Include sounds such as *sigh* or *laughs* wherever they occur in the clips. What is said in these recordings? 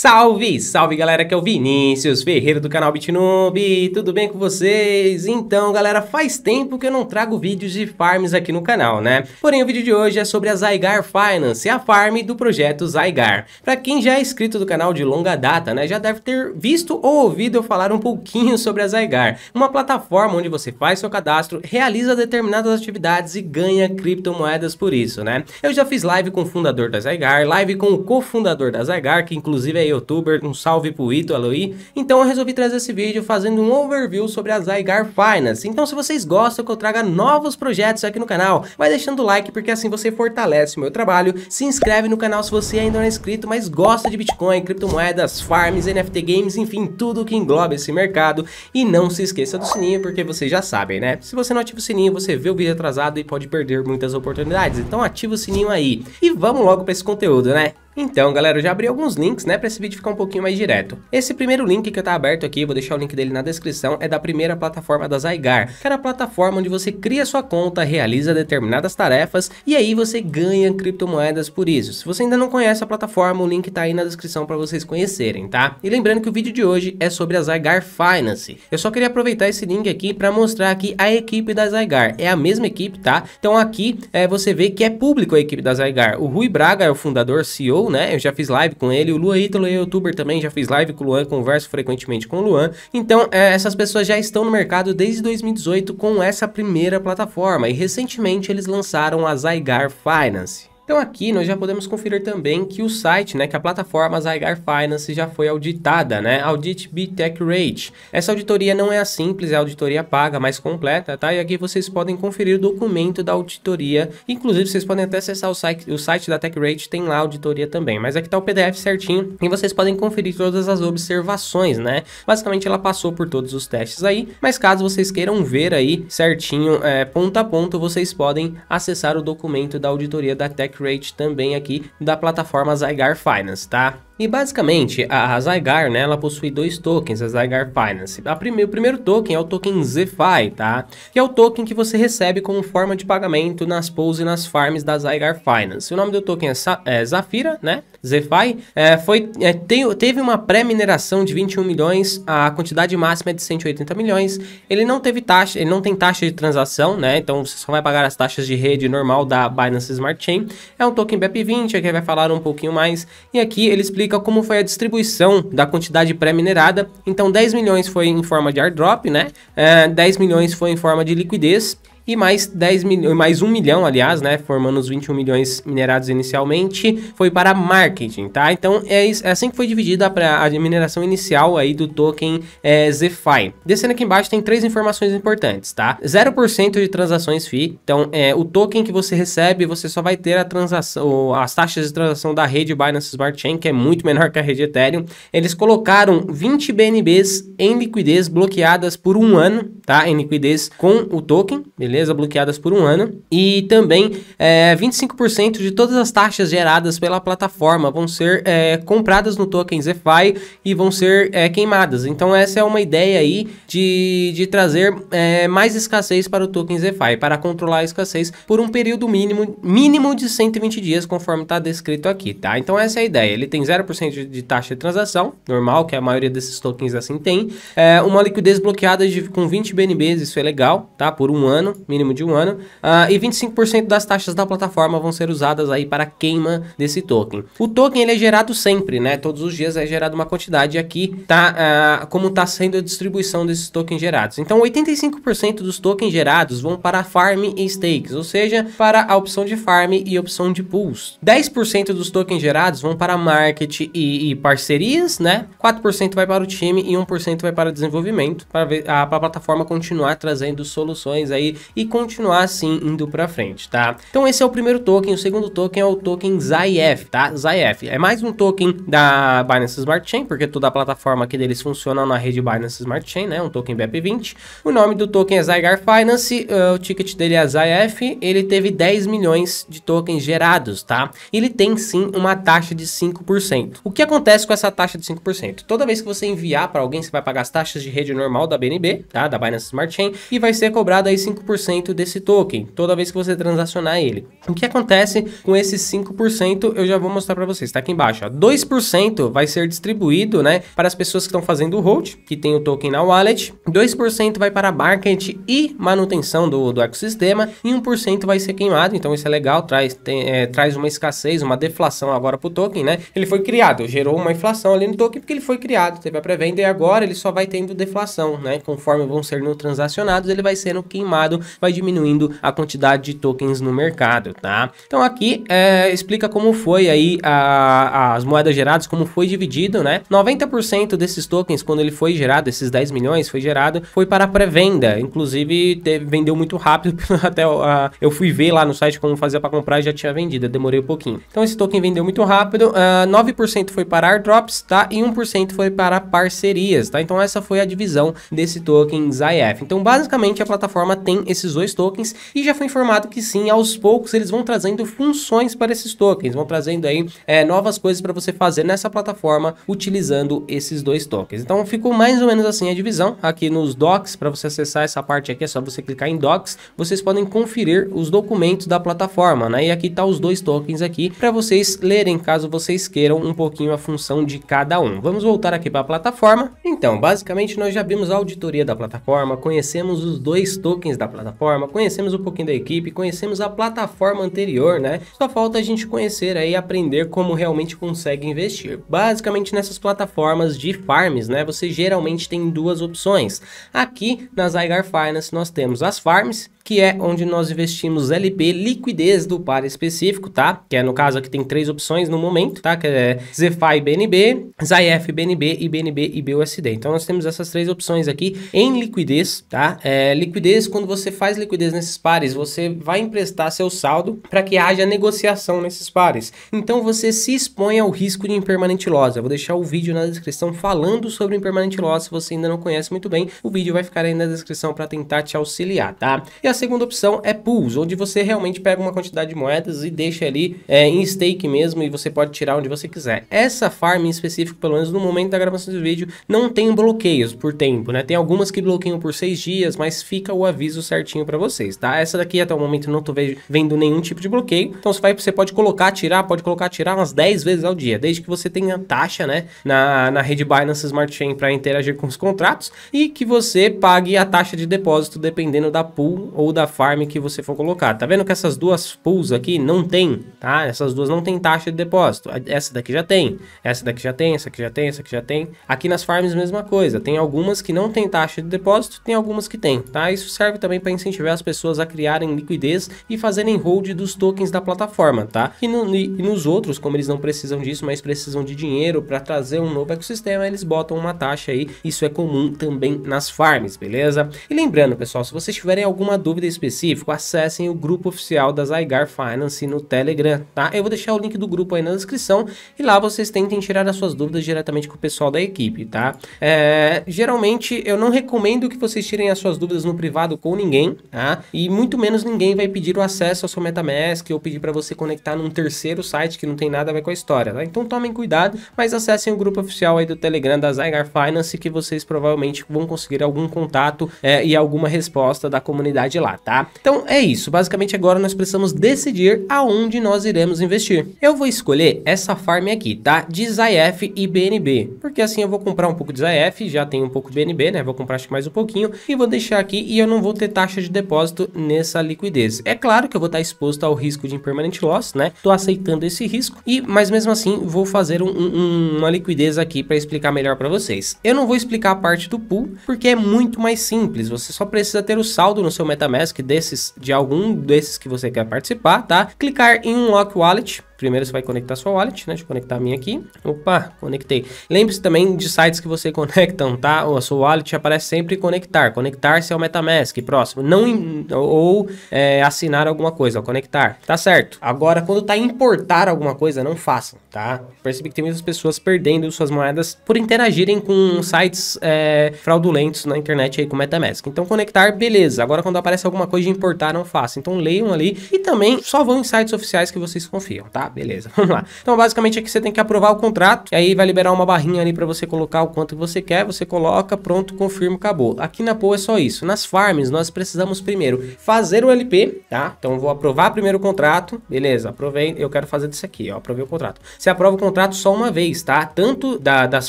Salve, salve galera, que é o Vinícius Ferreira do canal Bitnube, tudo bem com vocês? Então galera, faz tempo que eu não trago vídeos de farms aqui no canal, né? Porém o vídeo de hoje é sobre a Zygar Finance, a farm do projeto Zygar. Para quem já é inscrito do canal de longa data, né, já deve ter visto ou ouvido eu falar um pouquinho sobre a Zygar, uma plataforma onde você faz seu cadastro, realiza determinadas atividades e ganha criptomoedas por isso, né? Eu já fiz live com o fundador da Zygar, live com o cofundador da Zygar, que inclusive é youtuber, um salve pro Ito aí. Então eu resolvi trazer esse vídeo fazendo um overview sobre a Zygar Finance. Então se vocês gostam que eu traga novos projetos aqui no canal, vai deixando o like porque assim você fortalece o meu trabalho. Se inscreve no canal se você ainda não é inscrito, mas gosta de Bitcoin, criptomoedas, farms, NFT games, enfim, tudo que engloba esse mercado. E não se esqueça do sininho porque vocês já sabem, né? Se você não ativa o sininho, você vê o vídeo atrasado e pode perder muitas oportunidades. Então ativa o sininho aí. E vamos logo para esse conteúdo, né? Então, galera, eu já abri alguns links, né, para esse vídeo ficar um pouquinho mais direto. Esse primeiro link que tá aberto aqui, vou deixar o link dele na descrição, é da primeira plataforma da Zygar, que era a plataforma onde você cria sua conta, realiza determinadas tarefas e aí você ganha criptomoedas por isso. Se você ainda não conhece a plataforma, o link tá aí na descrição para vocês conhecerem, tá? E lembrando que o vídeo de hoje é sobre a Zygar Finance. Eu só queria aproveitar esse link aqui para mostrar aqui a equipe da Zygar. É a mesma equipe, tá? Então aqui é, você vê que é público a equipe da Zygar. O Rui Braga é o fundador, CEO, né? Eu já fiz live com ele. O é Ítalo é youtuber também. Já fiz live com o Luan, converso frequentemente com o Luan. Então, é, essas pessoas já estão no mercado desde 2018 com essa primeira plataforma. E recentemente eles lançaram a Zygar Finance. Então aqui nós já podemos conferir também que o site, né, que a plataforma Zygar Finance já foi auditada, né, Audit BTech Rate. Essa auditoria não é a simples, é a auditoria paga, mais completa, tá? E aqui vocês podem conferir o documento da auditoria, inclusive vocês podem até acessar o site, o site da TechRate, tem lá a auditoria também, mas aqui tá o PDF certinho e vocês podem conferir todas as observações, né? Basicamente ela passou por todos os testes aí, mas caso vocês queiram ver aí certinho, é, ponto a ponto, vocês podem acessar o documento da auditoria da TechRate Create também aqui da plataforma Zygar Finance, tá? E basicamente, a, Zygar, né, ela possui dois tokens, a Zygar Finance. A prime, o primeiro token é o token ZFI, tá? Que é o token que você recebe como forma de pagamento nas pools e nas farms da Zygar Finance. O nome do token é, Sa é Zafira, né? ZFI. É, foi, é, te, teve uma pré-mineração de 21 milhões, a quantidade máxima é de 180 milhões. Ele não teve taxa, ele não tem taxa de transação, né? Então você só vai pagar as taxas de rede normal da Binance Smart Chain. É um token BEP20, aqui vai falar um pouquinho mais. E aqui ele explica explica como foi a distribuição da quantidade pré-minerada. Então 10 milhões foi em forma de airdrop, né? É, 10 milhões foi em forma de liquidez e mais 10 milhões, mais 1 milhão, aliás, né, formando os 21 milhões minerados inicialmente, foi para marketing, tá? Então é, isso, é assim que foi dividida para a mineração inicial aí do token é, ZeFi. Descendo aqui embaixo tem três informações importantes, tá? 0% de transações FI, então é o token que você recebe, você só vai ter a transação, as taxas de transação da rede Binance Smart Chain, que é muito menor que a rede Ethereum. Eles colocaram 20 BNBs em liquidez bloqueadas por um ano, tá? Em liquidez com o token, beleza? beleza? Bloqueadas por um ano. E também é, 25% de todas as taxas geradas pela plataforma vão ser é, compradas no token ZeFi e vão ser é, queimadas. Então essa é uma ideia aí de, de trazer é, mais escassez para o token ZeFi, para controlar a escassez por um período mínimo, mínimo de 120 dias, conforme está descrito aqui, tá? Então essa é a ideia. Ele tem 0% de, taxa de transação, normal, que a maioria desses tokens assim tem. É, uma liquidez bloqueada de, com 20 BNBs, isso é legal, tá? Por um ano mínimo de um ano, uh, e 25% das taxas da plataforma vão ser usadas aí para queima desse token. O token ele é gerado sempre, né? Todos os dias é gerado uma quantidade e aqui tá uh, como está sendo a distribuição desses tokens gerados. Então 85% dos tokens gerados vão para farm e stakes, ou seja, para a opção de farm e opção de pools. 10% dos tokens gerados vão para market e, e parcerias, né? 4% vai para o time e 1% vai para desenvolvimento, para ah, a, a plataforma continuar trazendo soluções aí e continuar assim indo para frente, tá? Então esse é o primeiro token, o segundo token é o token ZYF, tá? ZYF é mais um token da Binance Smart Chain, porque toda a plataforma aqui deles funciona na rede Binance Smart Chain, né? Um token BEP20. O nome do token é Zygar Finance, uh, o ticket dele é ZYF, ele teve 10 milhões de tokens gerados, tá? Ele tem sim uma taxa de 5%. O que acontece com essa taxa de 5%? Toda vez que você enviar para alguém, você vai pagar as taxas de rede normal da BNB, tá? Da Binance Smart Chain e vai ser cobrado aí 5% 5% desse token, toda vez que você transacionar ele. O que acontece com esses 5%, eu já vou mostrar para vocês, tá aqui embaixo. Ó. 2% vai ser distribuído, né, para as pessoas que estão fazendo o hold, que tem o token na wallet. 2% vai para market e manutenção do, do ecossistema e 1% vai ser queimado, então isso é legal, traz, tem, é, traz uma escassez, uma deflação agora para o token, né? Ele foi criado, gerou uma inflação ali no token porque ele foi criado, teve a pré-venda e agora ele só vai tendo deflação, né? Conforme vão sendo transacionados, ele vai sendo queimado vai diminuindo a quantidade de tokens no mercado, tá? Então aqui é, explica como foi aí a, as moedas geradas, como foi dividido, né? 90% desses tokens, quando ele foi gerado, esses 10 milhões foi gerado, foi para pré-venda. Inclusive, vendeu muito rápido, *laughs* até uh, eu fui ver lá no site como fazer para comprar e já tinha vendido, demorei um pouquinho. Então esse token vendeu muito rápido, uh, ah, 9% foi para airdrops, tá? E 1% foi para parcerias, tá? Então essa foi a divisão desse token ZAIF. Então basicamente a plataforma tem esse esses dois tokens e já foi informado que sim, aos poucos eles vão trazendo funções para esses tokens, vão trazendo aí é, novas coisas para você fazer nessa plataforma utilizando esses dois tokens. Então ficou mais ou menos assim a divisão aqui nos docs, para você acessar essa parte aqui é só você clicar em docs, vocês podem conferir os documentos da plataforma, né? E aqui tá os dois tokens aqui para vocês lerem caso vocês queiram um pouquinho a função de cada um. Vamos voltar aqui para a plataforma. Então, basicamente nós já vimos a auditoria da plataforma, conhecemos os dois tokens da plataforma plataforma, conhecemos um pouquinho da equipe, conhecemos a plataforma anterior, né? Só falta a gente conhecer aí e aprender como realmente consegue investir. Basicamente nessas plataformas de farms, né? Você geralmente tem duas opções. Aqui na Zygar Finance nós temos as farms que é onde nós investimos LP liquidez do par específico, tá? Que é no caso aqui tem três opções no momento, tá? Que é ZFI BNB, ZAIF BNB e BNB e BUSD. Então nós temos essas três opções aqui em liquidez, tá? É, liquidez, quando você faz liquidez nesses pares, você vai emprestar seu saldo para que haja negociação nesses pares. Então você se expõe ao risco de impermanente loss. Eu vou deixar o vídeo na descrição falando sobre impermanente loss, se você ainda não conhece muito bem, o vídeo vai ficar aí na descrição para tentar te auxiliar, tá? E a assim segunda opção é pools, onde você realmente pega uma quantidade de moedas e deixa ali é, em stake mesmo e você pode tirar onde você quiser. Essa farm em específico, pelo menos no momento da gravação do vídeo, não tem bloqueios por tempo, né? Tem algumas que bloqueiam por seis dias, mas fica o aviso certinho para vocês, tá? Essa daqui até o momento não tô vendo nenhum tipo de bloqueio, então você, vai, você pode colocar, tirar, pode colocar, tirar umas 10 vezes ao dia, desde que você tenha taxa, né, na, na rede Binance Smart Chain para interagir com os contratos e que você pague a taxa de depósito dependendo da pool ou da farm que você for colocar. Tá vendo que essas duas pools aqui não tem, tá? Essas duas não tem taxa de depósito. Essa daqui já tem, essa daqui já tem, essa aqui já tem, essa aqui já tem. Aqui nas farms mesma coisa, tem algumas que não tem taxa de depósito, tem algumas que tem, tá? Isso serve também para incentivar as pessoas a criarem liquidez e fazerem hold dos tokens da plataforma, tá? E, no, e nos outros, como eles não precisam disso, mas precisam de dinheiro para trazer um novo ecossistema, eles botam uma taxa aí. Isso é comum também nas farms, beleza? E lembrando, pessoal, se vocês tiverem alguma dúvida dúvida específica, acessem o grupo oficial da Zygar Finance no Telegram, tá? Eu vou deixar o link do grupo aí na descrição e lá vocês tentem tirar as suas dúvidas diretamente com o pessoal da equipe, tá? É, geralmente eu não recomendo que vocês tirem as suas dúvidas no privado com ninguém, tá? E muito menos ninguém vai pedir o acesso ao seu MetaMask ou pedir para você conectar num terceiro site que não tem nada a ver com a história, tá? Então tomem cuidado, mas acessem o grupo oficial aí do Telegram da Zygar Finance que vocês provavelmente vão conseguir algum contato é, e alguma resposta da comunidade de lá, tá? Então é isso, basicamente agora nós precisamos decidir aonde nós iremos investir. Eu vou escolher essa farm aqui, tá? De ZAF e BNB, porque assim eu vou comprar um pouco de ZAF, já tenho um pouco de BNB, né? Vou comprar acho que mais um pouquinho e vou deixar aqui e eu não vou ter taxa de depósito nessa liquidez. É claro que eu vou estar exposto ao risco de impermanent loss, né? Tô aceitando esse risco, e mas mesmo assim vou fazer um, um, uma liquidez aqui para explicar melhor para vocês. Eu não vou explicar a parte do pool, porque é muito mais simples, você só precisa ter o saldo no seu meta MetaMask desses, de algum desses que você quer participar, tá? Clicar em Unlock Wallet, Primeiro você vai conectar sua wallet, né? Deixa eu conectar a minha aqui. Opa, conectei. Lembre-se também de sites que você *laughs* conectam, tá? Ou a sua wallet aparece sempre conectar. Conectar-se ao é MetaMask, próximo. Não ou é, assinar alguma coisa, ó, conectar. Tá certo. Agora, quando tá importar alguma coisa, não façam, tá? Percebi que tem muitas pessoas perdendo suas moedas por interagirem com sites é, fraudulentos na internet aí com MetaMask. Então, conectar, beleza. Agora, quando aparece alguma coisa de importar, não faça. Então, leiam ali e também só vão em sites oficiais que vocês confiam, tá? Ah, beleza, *laughs* vamos lá. Então, basicamente, aqui é você tem que aprovar o contrato, e aí vai liberar uma barrinha ali para você colocar o quanto você quer, você coloca, pronto, confirma, acabou. Aqui na POA é só isso. Nas farms, nós precisamos primeiro fazer o LP, tá? Então, vou aprovar primeiro o contrato, beleza, aprovei, eu quero fazer disso aqui, ó, aprovei o contrato. Você aprova o contrato só uma vez, tá? Tanto da, das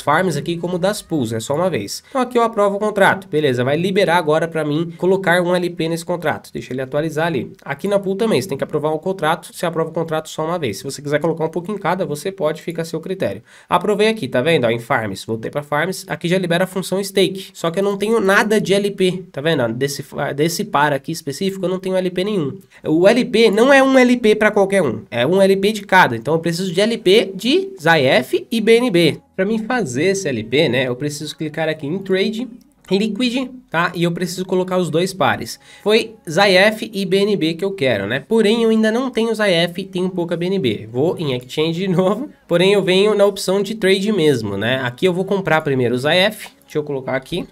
farms aqui como das pools, né? Só uma vez. Então, aqui eu aprovo o contrato, beleza, vai liberar agora para mim colocar um LP nesse contrato. Deixa ele atualizar ali. Aqui na pool também, você tem que aprovar o contrato, você aprova o contrato só uma vez. Se você quiser colocar um pouco em cada, você pode, fica a seu critério. Aprovei aqui, tá vendo? Ó, em Farms, voltei para Farms, aqui já libera a função Stake. Só que eu não tenho nada de LP, tá vendo? Desse, desse par aqui específico, eu não tenho LP nenhum. O LP não é um LP para qualquer um, é um LP de cada. Então eu preciso de LP de Zayef e BNB. Para mim fazer esse LP, né, eu preciso clicar aqui em Trade liquid, tá? E eu preciso colocar os dois pares. Foi Zaef e BNB que eu quero, né? Porém, eu ainda não tenho Zaef, tenho pouca BNB. Vou em Exchange de *laughs* novo, porém eu venho na opção de Trade mesmo, né? Aqui eu vou comprar primeiro o Zaef, deixa eu colocar aqui.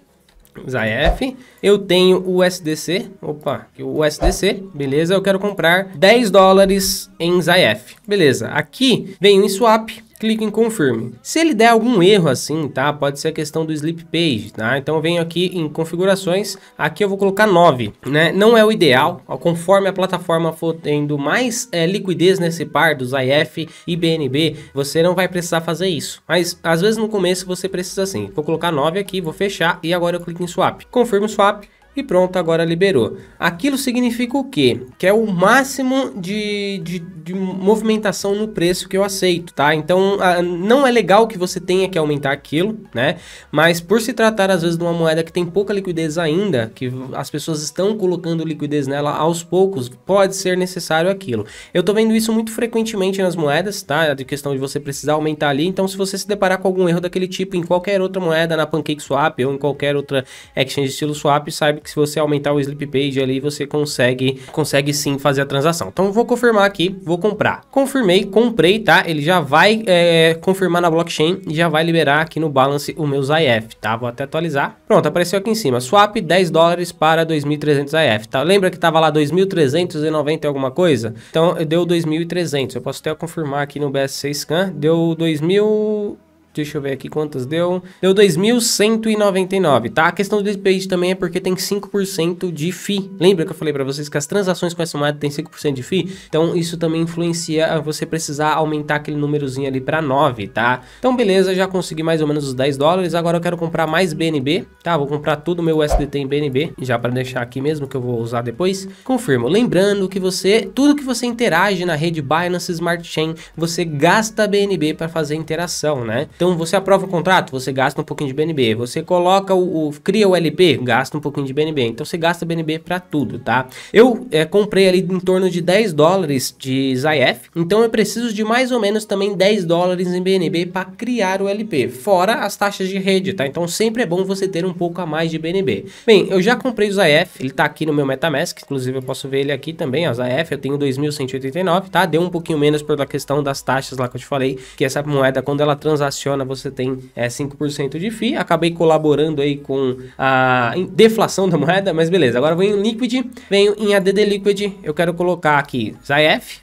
Zaef, eu tenho o USDC, opa, o USDC, beleza, eu quero comprar 10 dólares em Zaef, beleza, aqui vem em swap, clique em confirme. Se ele der algum erro assim, tá? Pode ser a questão do sleep page, tá? Então eu venho aqui em configurações, aqui eu vou colocar 9, né? Não é o ideal, conforme a plataforma for tendo mais é, liquidez nesse par dos IF e BNB, você não vai precisar fazer isso. Mas às vezes no começo você precisa sim. Vou colocar 9 aqui, vou fechar e agora eu clico em swap. Confirmo swap e pronto, agora liberou. Aquilo significa o quê? Que é o máximo de, de, de movimentação no preço que eu aceito, tá? Então, a, não é legal que você tenha que aumentar aquilo, né? Mas por se tratar, às vezes, de uma moeda que tem pouca liquidez ainda, que as pessoas estão colocando liquidez nela aos poucos, pode ser necessário aquilo. Eu tô vendo isso muito frequentemente nas moedas, tá? De questão de você precisar aumentar ali. Então, se você se deparar com algum erro daquele tipo em qualquer outra moeda, na PancakeSwap ou em qualquer outra exchange estilo swap, saiba que que se você aumentar o Sleep Page ali, você consegue, consegue sim fazer a transação. Então vou confirmar aqui, vou comprar. Confirmei, comprei, tá? Ele já vai é, confirmar na blockchain e já vai liberar aqui no balance o meu ZAF, tá? Vou até atualizar. Pronto, apareceu aqui em cima. Swap 10 dólares para 2.300 IF tá? Lembra que tava lá 2.390 alguma coisa? Então deu 2.300. Eu posso até confirmar aqui no BSC Scan. Deu 2.000... Deixa eu ver aqui quantas deu. Deu 2.199, tá? A questão do DPI também é porque tem 5% de FII. Lembra que eu falei para vocês que as transações com essa moeda tem 5% de FII? Então isso também influencia você precisar aumentar aquele númerozinho ali para 9, tá? Então beleza, já consegui mais ou menos os 10 dólares. Agora eu quero comprar mais BNB, tá? Vou comprar tudo o meu USDT em BNB, já para deixar aqui mesmo que eu vou usar depois. Confirmo. Lembrando que você, tudo que você interage na rede Binance Smart Chain, você gasta BNB para fazer interação, né? Então então você aprova o contrato, você gasta um pouquinho de BNB. Você coloca o, o cria o LP, gasta um pouquinho de BNB. Então você gasta BNB para tudo, tá? Eu é, comprei ali em torno de 10 dólares de Zayef, então eu preciso de mais ou menos também 10 dólares em BNB para criar o LP, fora as taxas de rede, tá? Então sempre é bom você ter um pouco a mais de BNB. Bem, eu já comprei o Zayef, ele tá aqui no meu MetaMask, inclusive eu posso ver ele aqui também, ó, Zayef, eu tenho 2189, tá? Deu um pouquinho menos pela questão das taxas lá que eu te falei, que essa moeda quando ela transaciona semana você tem é, 5% de FII. Acabei colaborando aí com a deflação da moeda, mas beleza. Agora eu venho em Liquid, venho em ADD Liquid, eu quero colocar aqui ZAEF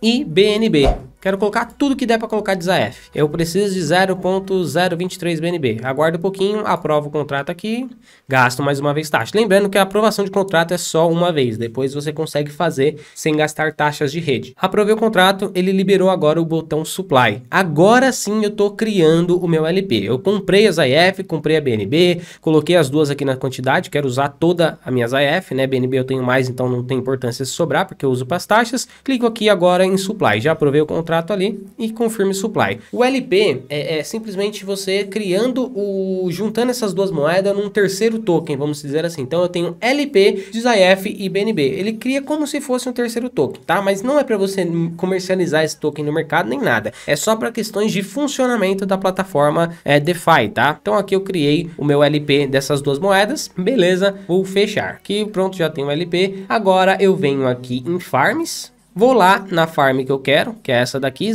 e BNB. Quero colocar tudo que der para colocar de ZAF. Eu preciso de 0.023 BNB. Aguardo um pouquinho, aprovo o contrato aqui, gasto mais uma vez taxa. Lembrando que a aprovação de contrato é só uma vez, depois você consegue fazer sem gastar taxas de rede. Aprovei o contrato, ele liberou agora o botão supply. Agora sim eu estou criando o meu LP. Eu comprei a ZAF, comprei a BNB, coloquei as duas aqui na quantidade, quero usar toda a minha ZAF, né? BNB eu tenho mais, então não tem importância se sobrar, porque eu uso para as taxas. Clico aqui agora em supply. Já aprovei o contrato contrato ali e confirme supply. O LP é, é simplesmente você criando o juntando essas duas moedas num terceiro token, vamos dizer assim. Então eu tenho LP, DIF e BNB. Ele cria como se fosse um terceiro token, tá? Mas não é para você comercializar esse token no mercado nem nada. É só para questões de funcionamento da plataforma é, DeFi, tá? Então aqui eu criei o meu LP dessas duas moedas. Beleza, vou fechar. Aqui pronto, já tenho o LP. Agora eu venho aqui em Farms Vou lá na farm que eu quero, que é essa daqui,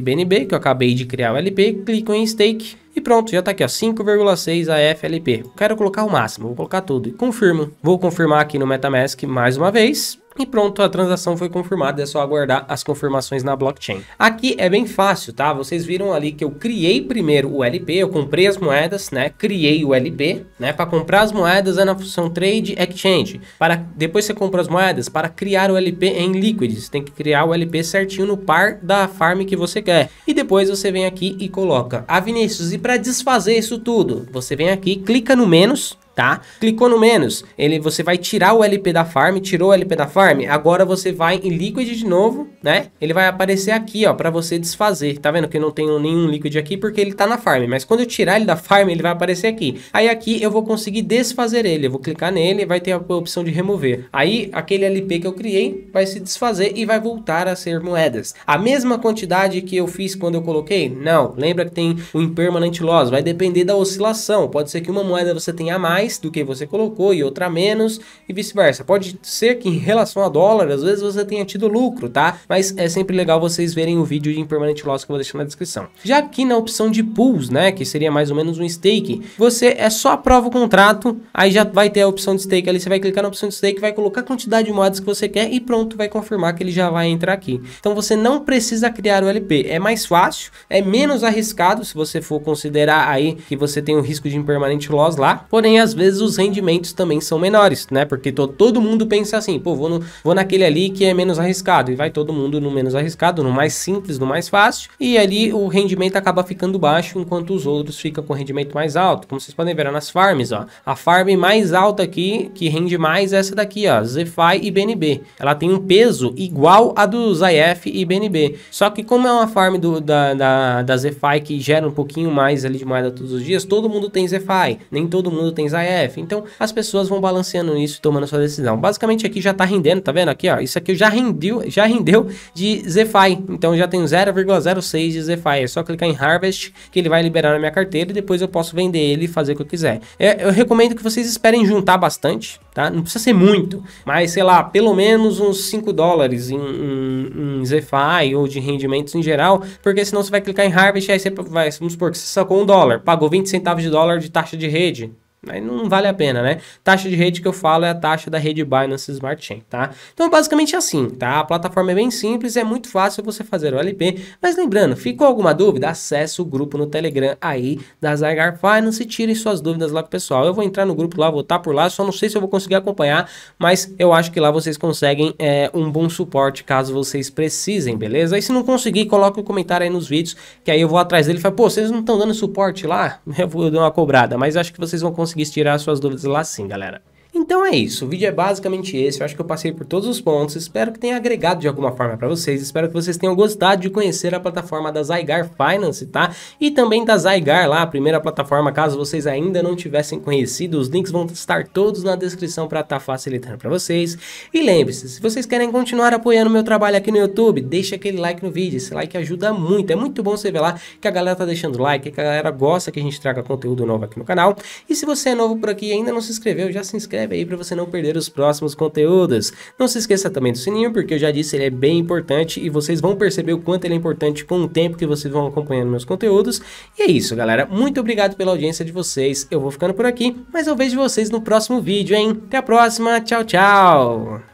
BNB que eu acabei de criar o LP, clico em stake e pronto, já tá aqui, ó, 5,6 LP. Quero colocar o máximo, vou colocar tudo. e Confirmo. Vou confirmar aqui no MetaMask mais uma vez. E pronto, a transação foi confirmada, é só aguardar as confirmações na blockchain. Aqui é bem fácil, tá? Vocês viram ali que eu criei primeiro o LP, eu comprei as moedas, né? Criei o LP, né? Para comprar as moedas é na função Trade Exchange. Para depois você compra as moedas, para criar o LP em Liquids, tem que criar o LP certinho no par da farm que você quer. E depois você vem aqui e coloca. Ah, Vinícius, e para desfazer isso tudo, você vem aqui, clica no menos, tá? Clicou no menos, ele, você vai tirar o LP da farm, tirou o LP da farm, agora você vai em liquid de novo, né? Ele vai aparecer aqui, ó, para você desfazer, tá vendo que eu não tenho nenhum liquid aqui porque ele tá na farm, mas quando eu tirar ele da farm, ele vai aparecer aqui. Aí aqui eu vou conseguir desfazer ele, eu vou clicar nele, vai ter a opção de remover. Aí aquele LP que eu criei vai se desfazer e vai voltar a ser moedas. A mesma quantidade que eu fiz quando eu coloquei? Não, lembra que tem o impermanent loss, vai depender da oscilação, pode ser que uma moeda você tenha mais mais do que você colocou e outra menos e vice-versa. Pode ser que em relação a dólar, às vezes você tenha tido lucro, tá? Mas é sempre legal vocês verem o vídeo de Impermanent Loss que eu vou deixar na descrição. Já aqui na opção de pools, né, que seria mais ou menos um stake, você é só aprova o contrato, aí já vai ter a opção de stake ali, você vai clicar na opção de stake, vai colocar a quantidade de moedas que você quer e pronto, vai confirmar que ele já vai entrar aqui. Então você não precisa criar o LP, é mais fácil, é menos arriscado se você for considerar aí que você tem o risco de impermanente loss lá, porém às vezes os rendimentos também são menores, né? Porque todo mundo pensa assim, pô, vou, no, vou naquele ali que é menos arriscado, e vai todo mundo no menos arriscado, no mais simples, no mais fácil, e ali o rendimento acaba ficando baixo, enquanto os outros ficam com rendimento mais alto. Como vocês podem ver é nas farms, ó, a farm mais alta aqui, que rende mais, é essa daqui, ó, ZeFi e BNB. Ela tem um peso igual a do IF e BNB. Só que como é uma farm do, da, da, da que gera um pouquinho mais ali de moeda todos os dias, todo mundo tem ZeFi, nem todo mundo tem ZAF. Então, as pessoas vão balanceando isso e tomando sua decisão. Basicamente, aqui já está rendendo, tá vendo? Aqui, ó, isso aqui já rendeu, já rendeu de ZFI. Então, já tenho 0,06 de ZFI. É só clicar em Harvest que ele vai liberar na minha carteira e depois eu posso vender ele e fazer o que eu quiser. É, eu recomendo que vocês esperem juntar bastante, tá? Não precisa ser muito, mas sei lá, pelo menos uns 5 dólares em, em, em ou de rendimentos em geral, porque senão você vai clicar em Harvest e aí você vai, vamos supor que você sacou um dólar, pagou 20 centavos de dólar de taxa de rede, Aí não vale a pena, né? Taxa de rede que eu falo é a taxa da rede Binance Smart Chain, tá? Então, basicamente é assim, tá? A plataforma é bem simples, é muito fácil você fazer o LP. Mas lembrando, ficou alguma dúvida? Acesse o grupo no Telegram aí da Zygar Finance e tirem suas dúvidas lá com o pessoal. Eu vou entrar no grupo lá, vou estar por lá, só não sei se eu vou conseguir acompanhar, mas eu acho que lá vocês conseguem é, um bom suporte caso vocês precisem, beleza? E se não conseguir, coloque o um comentário aí nos vídeos, que aí eu vou atrás dele e falo, pô, vocês não estão dando suporte lá? *laughs* Eu vou dar uma cobrada, mas acho que vocês vão conseguir conseguisse tirar suas dúvidas lá sim, galera. Então é isso, o vídeo é basicamente esse, eu acho que eu passei por todos os pontos, espero que tenha agregado de alguma forma para vocês, espero que vocês tenham gostado de conhecer a plataforma da Zygar Finance, tá? E também da Zygar lá, a primeira plataforma, caso vocês ainda não tivessem conhecido, os links vão estar todos na descrição para estar tá facilitando para vocês. E lembre-se, se vocês querem continuar apoiando o meu trabalho aqui no YouTube, deixa aquele like no vídeo, esse like ajuda muito, é muito bom você ver lá que a galera tá deixando like, que a galera gosta que a gente traga conteúdo novo aqui no canal. E se você é novo por aqui e ainda não se inscreveu, já se inscreve aí aí para você não perder os próximos conteúdos. Não se esqueça também do sininho, porque eu já disse, ele é bem importante e vocês vão perceber o quanto ele é importante com o tempo que vocês vão acompanhando meus conteúdos. E é isso, galera. Muito obrigado pela audiência de vocês. Eu vou ficando por aqui, mas eu vejo vocês no próximo vídeo, hein? Até a próxima. Tchau, tchau.